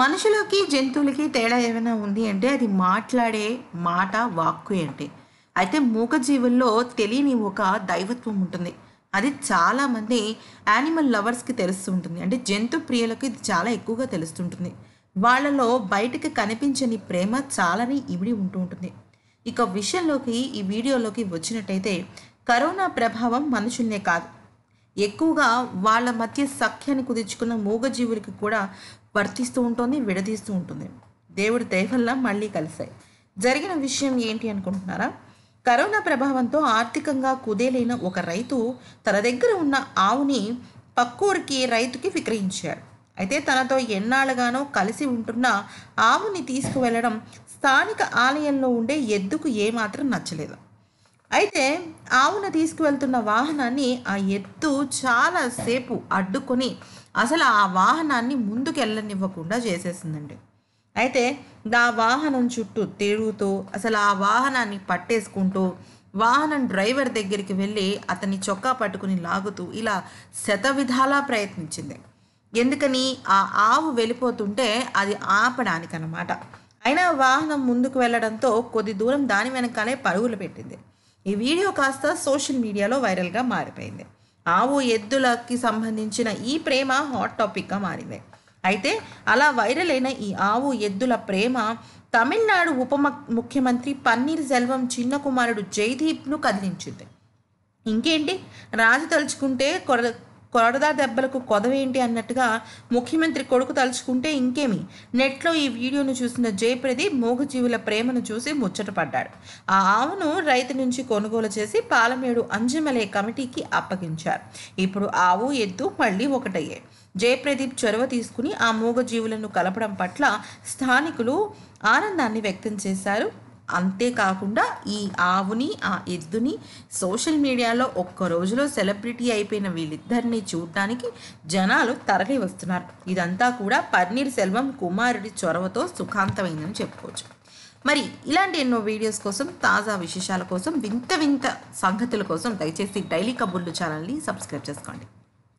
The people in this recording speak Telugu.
మనుషులకి జంతువులకి తేడా ఏమైనా ఉంది అంటే అది మాట్లాడే మాట వాక్కు అంటే అయితే జీవుల్లో తెలియని ఒక దైవత్వం ఉంటుంది అది చాలామంది యానిమల్ లవర్స్కి తెలుస్తుంటుంది అంటే జంతు ప్రియులకు ఇది చాలా ఎక్కువగా తెలుస్తుంటుంది వాళ్ళలో బయటకు కనిపించని ప్రేమ చాలానే ఇవిడి ఉంటూ ఉంటుంది ఇక విషయంలోకి ఈ వీడియోలోకి వచ్చినట్టయితే కరోనా ప్రభావం మనుషుల్నే కాదు ఎక్కువగా వాళ్ళ మధ్య సఖ్యాన్ని కుదుర్చుకున్న మూగజీవులకి కూడా వర్తిస్తూ ఉంటుంది విడదీస్తూ ఉంటుంది దేవుడి దయవల్ల మళ్ళీ కలిశాయి జరిగిన విషయం ఏంటి అనుకుంటున్నారా కరోనా ప్రభావంతో ఆర్థికంగా కుదేలైన ఒక రైతు తన దగ్గర ఉన్న ఆవుని పక్కూరికి రైతుకి విక్రయించాడు అయితే తనతో ఎన్నాళ్ళుగానో కలిసి ఉంటున్న ఆవుని తీసుకువెళ్ళడం స్థానిక ఆలయంలో ఉండే ఎద్దుకు ఏమాత్రం నచ్చలేదు అయితే ఆవును తీసుకువెళ్తున్న వాహనాన్ని ఆ ఎత్తు చాలాసేపు అడ్డుకొని అసలు ఆ వాహనాన్ని ముందుకు వెళ్ళనివ్వకుండా చేసేసిందండి అయితే ఆ వాహనం చుట్టూ తిరుగుతూ అసలు ఆ వాహనాన్ని పట్టేసుకుంటూ వాహనం డ్రైవర్ దగ్గరికి వెళ్ళి అతని చొక్కా పట్టుకుని లాగుతూ ఇలా శత విధాలా ప్రయత్నించింది ఎందుకని ఆ ఆవు వెళ్ళిపోతుంటే అది అనమాట అయినా వాహనం ముందుకు వెళ్ళడంతో కొద్ది దూరం దాని వెనకాలే పరుగులు పెట్టింది ఈ వీడియో కాస్త సోషల్ మీడియాలో వైరల్గా మారిపోయింది ఆవు ఎద్దులకి సంబంధించిన ఈ ప్రేమ హాట్ టాపిక్గా మారింది అయితే అలా వైరల్ అయిన ఈ ఆవు ఎద్దుల ప్రేమ తమిళనాడు ఉప ముఖ్యమంత్రి పన్నీర్ సెల్వం చిన్న కుమారుడు జైదీప్ను కదిలించింది ఇంకేంటి రాజు తలుచుకుంటే కొర కొరడదా దెబ్బలకు కొదవేంటి అన్నట్టుగా ముఖ్యమంత్రి కొడుకు తలుచుకుంటే ఇంకేమి నెట్లో ఈ వీడియోను చూసిన జయప్రదీప్ మూగజీవుల ప్రేమను చూసి ముచ్చటపడ్డాడు ఆ ఆవును రైతు నుంచి కొనుగోలు చేసి పాలమేడు అంజమలే కమిటీకి అప్పగించారు ఇప్పుడు ఆవు ఎద్దు మళ్ళీ ఒకటయ్యాయి జయప్రదీప్ చొరవ తీసుకుని ఆ మూగజీవులను కలపడం పట్ల స్థానికులు ఆనందాన్ని వ్యక్తం చేశారు అంతేకాకుండా ఈ ఆవుని ఆ ఎద్దుని సోషల్ మీడియాలో ఒక్క రోజులో సెలబ్రిటీ అయిపోయిన వీళ్ళిద్దరిని చూడడానికి జనాలు తరలి వస్తున్నారు ఇదంతా కూడా పన్నీర్ సెల్వం కుమారుడి చొరవతో సుఖాంతమైందని చెప్పుకోవచ్చు మరి ఇలాంటి ఎన్నో వీడియోస్ కోసం తాజా విశేషాల కోసం వింత వింత సంగతుల కోసం దయచేసి డైలీ కబుర్లు ఛానల్ని సబ్స్క్రైబ్ చేసుకోండి